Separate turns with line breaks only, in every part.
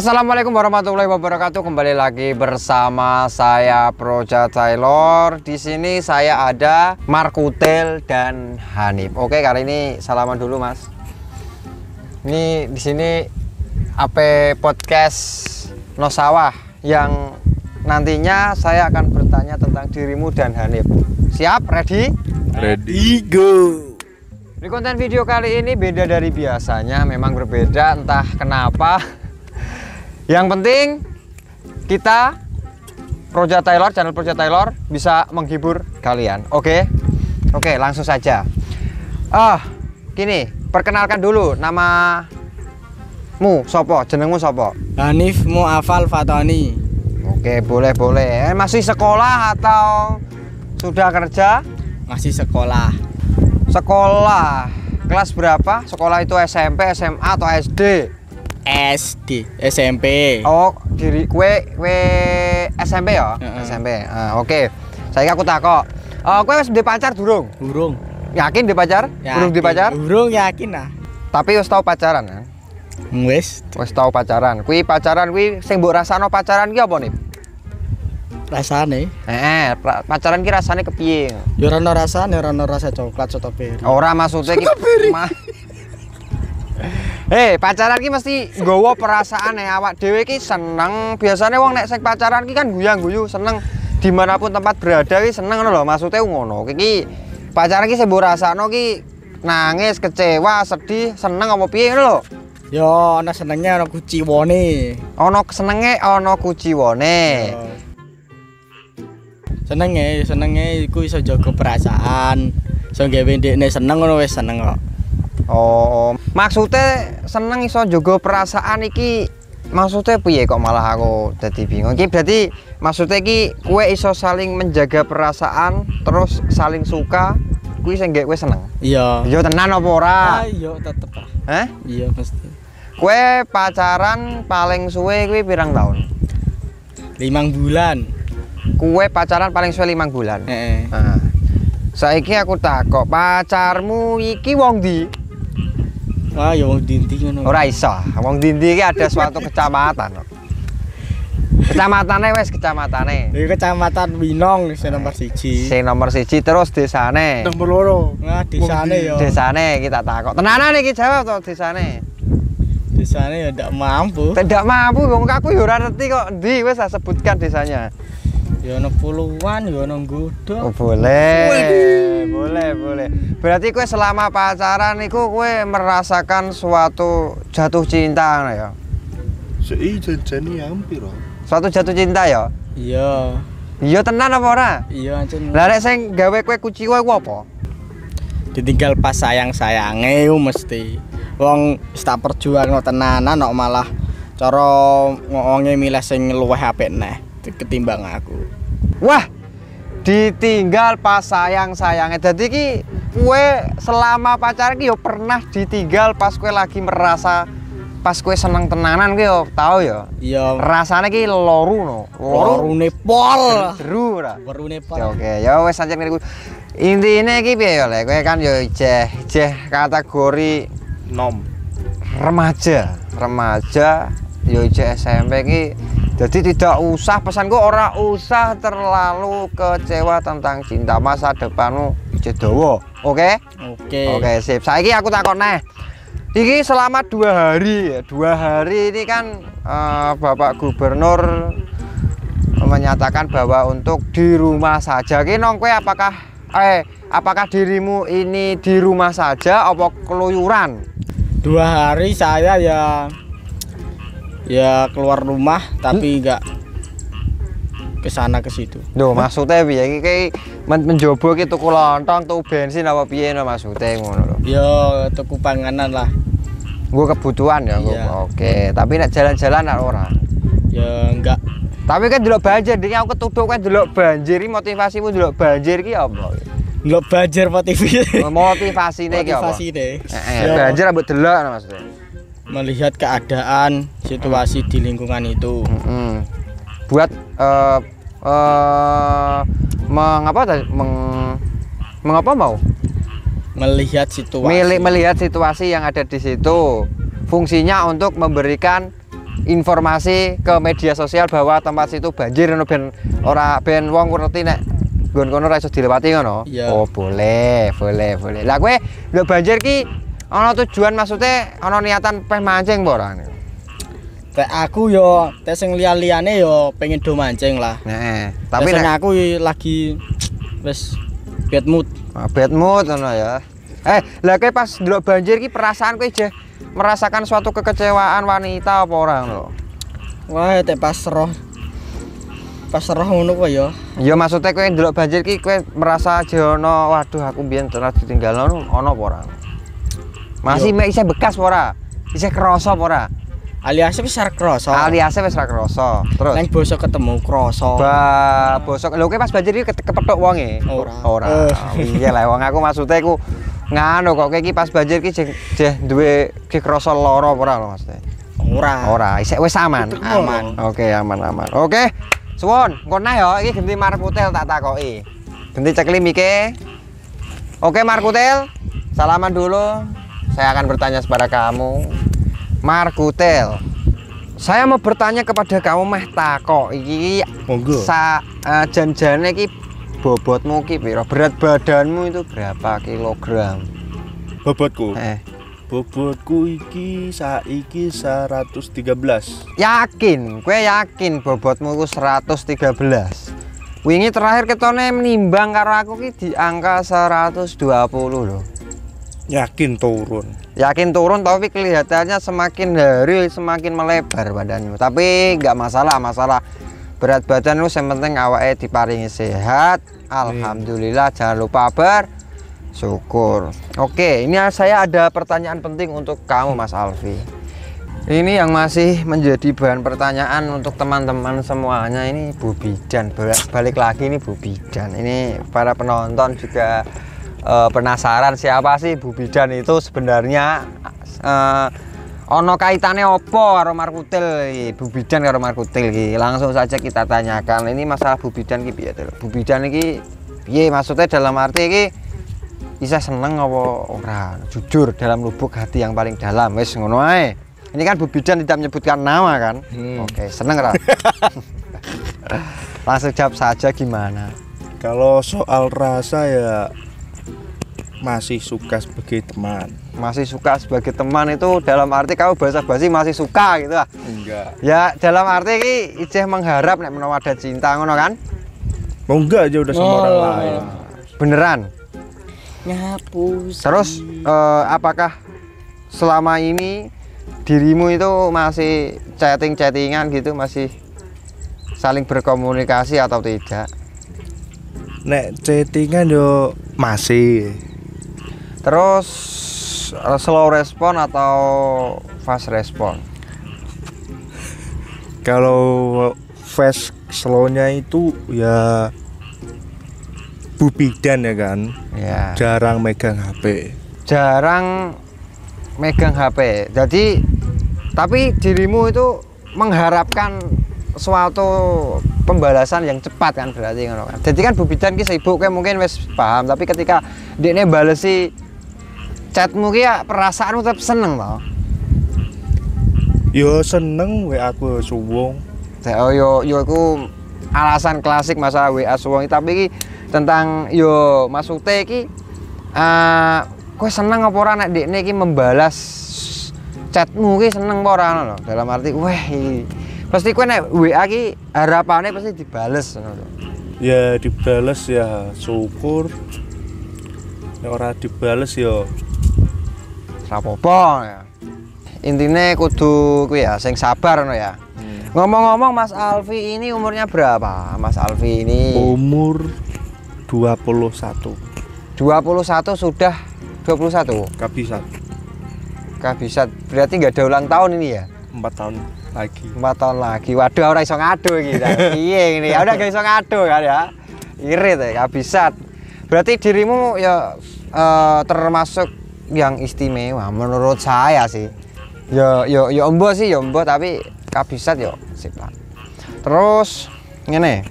Assalamualaikum warahmatullahi wabarakatuh. Kembali lagi bersama saya Proja Taylor. Di sini saya ada Markutel dan Hanif. Oke, kali ini salaman dulu, Mas. Ini di sini AP Podcast Sawah yang nantinya saya akan bertanya tentang dirimu dan Hanif. Siap? Ready?
Ready
go. Di konten video kali ini beda dari biasanya, memang berbeda entah kenapa yang penting kita Proja Taylor, channel Proja Taylor bisa menghibur kalian. Oke, oke, langsung saja. Ah, oh, gini, perkenalkan dulu nama mu sopo, jenengmu sopo. Hanif Muafal Fatoni. Oke, boleh boleh. Eh, masih sekolah atau sudah kerja?
Masih sekolah.
Sekolah kelas berapa? Sekolah itu SMP, SMA atau SD? SD, SMP. Oh, diri kue kue SMP ya? Uh -uh. SMP. Uh, eh, Oke. Okay. Saya aku kok Uh, eh, kue harus dipacar pacar durung? Durung. Yakin dipacar? pacar? Yakin. Durung duwe pacar? Durung yakin lah. Tapi harus tahu pacaran ya? Hmm, Wes. Wes tahu pacaran. Kue pacaran kue sing mbok rasano pacaran gak apa nih? rasane eh pacaran ki rasane kepiye ya ora ono
rasane ora ono rasa coklat strawberry ora maksudnya ki
ma Hei, eh, pacaran ki mesti gowo perasaan ya awak dewi ki seneng. Biasanya wong nek sek pacaran ki kan guyang-guyu, seneng dimanapun tempat berada ki seneng loh maksudnya ngono. Ki pacaran ki rasa no ki nangis, kecewa, sedih, seneng apa piye Yo, yo Ya ana senenge ana ono Ana senenge ana wone.
Senenge, senenge iku iso jaga perasaan. Iso gawe ndekne seneng ngono wis seneng kok. Oh, maksudnya seneng iso juga
perasaan iki maksudnya piye kok malah aku jadi bingung. Iki berarti maksudnya iki kue iso saling menjaga perasaan terus saling suka Kue sing kue
seneng. Iya. jauh iya, tenan apa ora? Ah, iya tetep. Eh? Iya pasti.
Kue pacaran paling suwe kue pirang tahun?
Limang bulan.
Kue pacaran paling suwe limang bulan. eh -he. Nah, saiki aku kok pacarmu iki wong di?
Ah, ya wong Dindi ngono. Ora iso. Wong Dindi iki ada suatu
kecamatan. Kecamatannya wes kecamatannya. Di kecamatan Winong si nomor siji. si nomor siji terus desane. Nomor loro. Nah, desane ya. Desane kita takok. Tenanan iki jawab to desane. Desane ya ndak mampu. Tidak mampu wong aku ya ora ngerti kok ndi wes sebutkan desanya.
Ya ono puluhan, ya ono gudang. Oh, boleh. Boleh, boleh.
Berarti kue selama pacaran niku kue merasakan suatu jatuh cinta ya. seijen-jeni iya, hampir. Suatu jatuh cinta ya?
Iya. Iya tenan apa ora? Iya ancen. Lah nek sing gawe kue kuciwa iku apa? Ditinggal pas sayang-sayange mesti. Wong tak perjuangan tenanan kok malah cara ngomongnya milih sing luweh apik neh ketimbang aku
wah ditinggal pas sayang sayangnya jadi ki kue selama pacaran ki yo pernah ditinggal pas kue lagi merasa pas kue senang tenanan kue yo tahu yo iya rasanya ki loru no loru, loru nepol
seru lah loru nepol ya oke
ya wes aja ngeri intinya ki biar yo le kue kan yo jeh ceh kategori nom remaja remaja yo ceh SMP ki jadi tidak usah pesan pesanku orang usah terlalu kecewa tentang cinta masa depanmu jedowo oke oke oke sip. Saya ini aku takut nih. ini selama dua hari ya, dua hari ini kan uh, bapak gubernur menyatakan bahwa untuk di rumah saja ini nongkwe apakah eh apakah dirimu ini di rumah saja apa keluyuran
dua hari saya ya ya keluar rumah tapi enggak hmm? ke sana
ke situ. Loh, maksudnya piye iki ki men menjobo iki tuku lontong, tuku bensin apa piye no
maksudnya ngono lho. Ya tuku panganan lah.
Gue kebutuhan ya, yeah. oke. Tapi nak jalan-jalan nak ora.
Ya enggak.
Tapi kan dulu banjir, dia aku ketuduk kan dulu banjir, motivasimu dulu banjir ki apa? Dulu banjir motivasi. motivasi nih, motivasi nih. Eh, eh, banjir
abu delok maksudnya melihat keadaan situasi di lingkungan itu hmm. buat uh, eh, uh, eh, mengapa meng, mengapa mau melihat situasi Mili, melihat
situasi yang ada di situ fungsinya untuk memberikan informasi ke media sosial bahwa tempat situ banjir no ben ora ben wong ngerti nek gon kono ora iso dilewati ngono. Iya. Oh, boleh, boleh, boleh.
Lah kowe lho banjir ki ono tujuan maksudnya ono niatan pengen mancing borang. ora aku yo tek sing lian nih yo pengen do mancing lah.
Nah, Tapi nek aku lagi wis bad mood. Ah, bad mood ngono ya. Eh, lah kayak pas dulu banjir ki perasaan kowe je merasakan suatu kekecewaan
wanita apa orang lo? Wah, teh pas roh pas roh ngono kowe yo.
Ya. yo ya maksudnya kowe dulu banjir ki kowe merasa jono waduh aku biyen terus ditinggal ono apa orang? Masih mek isih bekas ora? Isih krasa ora? Alias wis ora krasa. Alias wis ora krasa. Terus nang bosok ketemu krasa. Ba bosok lho kayak pas banjir iki kepethuk wonge. orang, Ora. Eh. Iya lah wong aku maksudnya aku ngano kok kowe iki pas banjir iki jeh duwe ki krasa lara ora lho maksudnya. orang, orang, isih wis aman. Aman. Oke, aman aman. Oke. Suwon, ngono nah ya iki ganti markutel tak takoki. Ganti ceklim iki. Oke, markutel. Salaman dulu saya akan bertanya kepada kamu Markutel saya mau bertanya kepada kamu meh tako iki monggo sa uh, janjane iki bobotmu iki piro berat badanmu itu berapa kilogram bobotku eh
bobotku iki saiki 113
yakin kue yakin bobotmu ku 113 wingi terakhir ketone menimbang karo aku ki di angka 120 loh Yakin turun. Yakin turun tapi kelihatannya semakin hari semakin melebar badannya. Tapi nggak masalah, masalah berat badan lu yang penting awake diparingi sehat. Alhamdulillah hmm. jangan lupa ber syukur. Oke, ini saya ada pertanyaan penting untuk kamu Mas Alfi. Ini yang masih menjadi bahan pertanyaan untuk teman-teman semuanya ini Bu Bidan. Balik lagi ini Bu Bidan. Ini para penonton juga e, penasaran siapa sih Bu Bidan itu sebenarnya e, ono kaitannya opo karo Markutil Bu Bidan karo Markutil Langsung saja kita tanyakan. Ini masalah Bu Bidan ki piye, Bu Bidan iki piye maksudnya dalam arti iki bisa seneng apa ora? Jujur dalam lubuk hati yang paling dalam wis ngono ae. Ini kan Bu Bidan tidak menyebutkan nama kan? Hmm. Oke, seneng ra? Langsung jawab saja gimana? Kalau soal rasa ya masih suka sebagai teman masih suka sebagai teman itu dalam arti kamu bahasa basi masih suka gitu lah enggak ya dalam arti ini Iceh mengharap nek menawa ada cinta ngono kan mau enggak aja udah sama oh. orang lain beneran nyapu terus eh, apakah selama ini dirimu itu masih chatting-chattingan gitu masih saling berkomunikasi atau tidak nek chattingan yo masih terus eh, slow respon atau fast respon kalau fast slownya itu ya bubidan ya kan ya. jarang megang HP jarang megang HP jadi tapi dirimu itu mengharapkan suatu pembalasan yang cepat kan berarti kan jadi kan bubidan ki sibuk mungkin wes paham tapi ketika dia balesi chatmu ki ya perasaanmu tetap seneng toh yo seneng WA aku suwung oh yo yo aku alasan klasik masa WA suwung tapi ki tentang yo masuk teki. uh, eh, kue seneng apa orang nek ini ki membalas chatmu ki seneng apa orang loh dalam arti weh pasti kue nek WA ki harapannya pasti dibales loh ya dibales ya syukur ya orang dibales ya rapopo ya. intinya kudu ku ya sing sabar no ya hmm. ngomong-ngomong Mas Alfi ini umurnya berapa Mas Alfi
ini umur 21 21
sudah 21 kabisat kabisat berarti nggak ada ulang tahun ini ya empat tahun lagi empat tahun lagi waduh orang iso ngadu gitu iya ini ya udah gak iso ngadu kan ya irit ya kabisat berarti dirimu ya uh, termasuk yang istimewa menurut saya sih yo yo yo embo sih yo embo tapi kabisat yo sip lah terus ini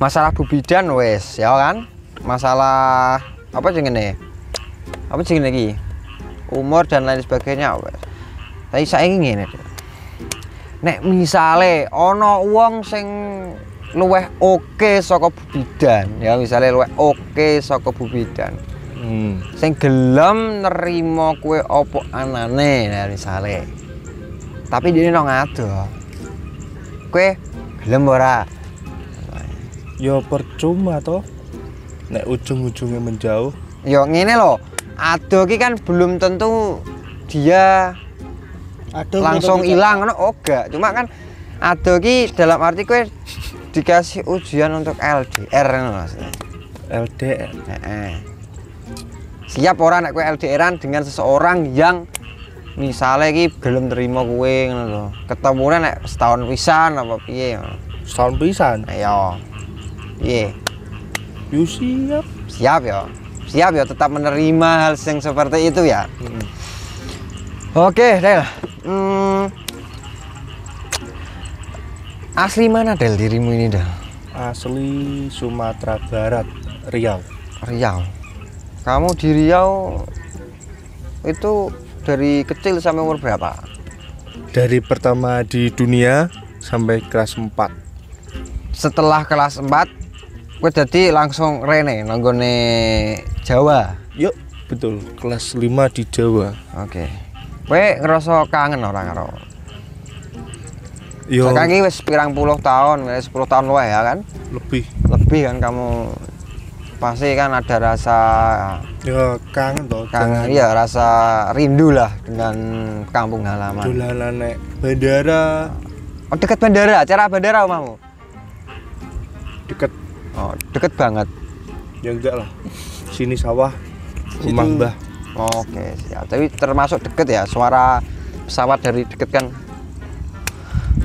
masalah bubidan wes ya kan masalah apa sih ini apa sih lagi umur dan lain sebagainya wes tapi saya ingin ini nek misale ono uang sing luweh oke okay saka bubidan ya misalnya luweh oke okay saka bubidan hmm. sing gelem nerima kue opo anane nah misalnya tapi dia nong ngado kue gelem ora ya percuma toh nek ujung-ujungnya menjauh yo ya, ngene loh ado ki kan belum tentu dia Aduh, langsung hilang no oh cuma kan ado ki dalam arti kue dikasih ujian untuk LDR no maksudnya LDR eh, eh siap orang nek kue LDRan dengan seseorang yang misalnya ki belum terima kue gitu ketemu nek setahun pisan apa piye setahun pisan eh, iya piye you siap siap ya siap ya tetap menerima hal yang seperti itu ya hmm. oke okay, Del hmm. asli mana Del dirimu ini Del asli Sumatera Barat Riau Riau kamu di Riau itu dari kecil sampai umur berapa?
Dari pertama di dunia sampai kelas 4.
Setelah kelas 4 gue jadi langsung Rene nanggone Jawa.
Yuk, betul. Kelas 5 di Jawa. Oke. Okay.
Kowe ngerasa kangen orang karo? Yo. Saiki wis pirang puluh tahun, wis 10 tahun luwih ya kan? Lebih. Lebih kan kamu pasti kan ada rasa ya kangen toh kangen iya rasa rindu lah dengan kampung halaman dolanan nek bandara oh dekat bandara acara bandara omahmu dekat oh dekat banget ya enggak lah sini sawah rumah mbah oke siap tapi termasuk deket ya suara pesawat dari deket kan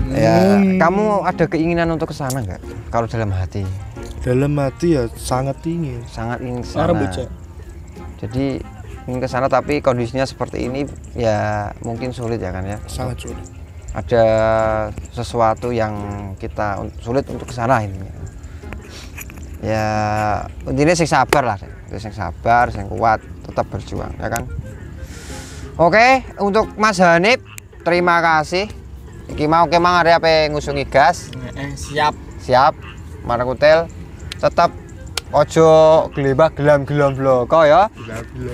ya, hmm. ya kamu ada keinginan untuk ke sana nggak kalau dalam hati dalam hati ya sangat ingin sangat ingin sana. Arbuja. jadi ingin ke sana tapi kondisinya seperti ini ya mungkin sulit ya kan ya sangat sulit ada sesuatu yang kita sulit untuk ke sana ini ya intinya sing sabar lah sing sabar sing kuat tetap berjuang ya kan oke untuk Mas Hanif terima kasih iki mau kemang ada apa ngusungi gas eh, siap siap kutel? tetap ojo gelibah gelam gelam bloko ya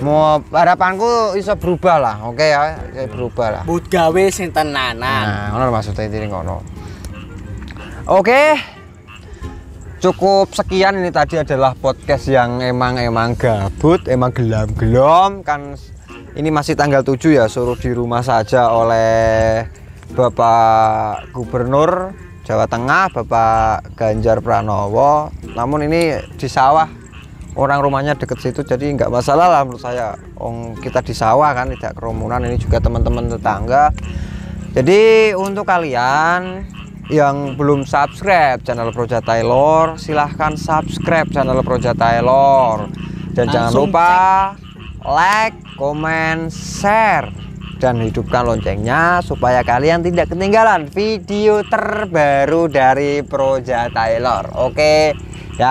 mau harapanku bisa berubah lah oke okay, ya okay, ya, berubah lah buat gawe sing
tenanan
nah maksudnya ini ngono oke okay. cukup sekian ini tadi adalah podcast yang emang emang gabut emang gelam gelam kan ini masih tanggal 7 ya suruh di rumah saja oleh Bapak Gubernur Jawa Tengah Bapak Ganjar Pranowo namun ini di sawah orang rumahnya deket situ jadi nggak masalah lah menurut saya Ong kita di sawah kan tidak kerumunan ini juga teman-teman tetangga jadi untuk kalian yang belum subscribe channel Proja Taylor silahkan subscribe channel Proja Taylor dan Langsung jangan lupa cek. like, comment share dan hidupkan loncengnya supaya kalian tidak ketinggalan video terbaru dari Proja Taylor. Oke, ya.